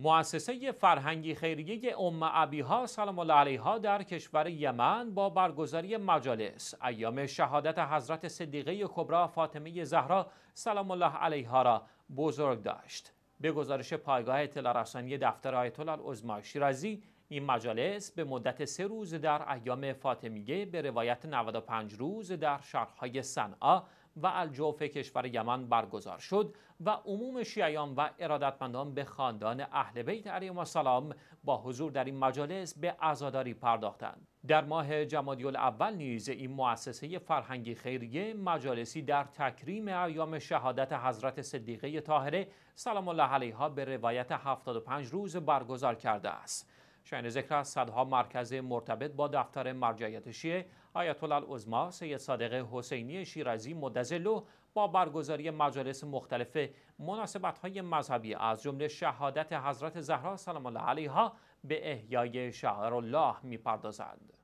مؤسسه فرهنگی خیریه ام ابیها سلام الله علیها در کشور یمن با برگزاری مجالس ایام شهادت حضرت صدیقه کبرا فاطمه زهرا سلام الله علیها را بزرگ داشت به گزارش پایگاه اطلاع رسانی دفتر آیت الله شیرازی این مجالس به مدت سه روز در ایام فاطمیه به روایت 95 روز در شهرهای صنعا و الجوف کشور یمن برگزار شد و عموم شیعیان و ارادتمندان به خاندان اهل بیت علیهم السلام با حضور در این مجالس به عزاداری پرداختند در ماه جمادی الاول نیز این مؤسسه فرهنگی خیریه مجالسی در تکریم ایام شهادت حضرت صدیقه طاهره سلام الله علیها به روایت 75 روز برگزار کرده است شاین ذکر صدها مرکز مرتبط با دفتر مرجعیت شیعه آیت الله سید صادق حسینی شیرازی مدزلو با برگزاری مجالس مختلف مناسبت های مذهبی از جمله شهادت حضرت زهرا سلام الله علیها به احیای شهر الله میپردازند.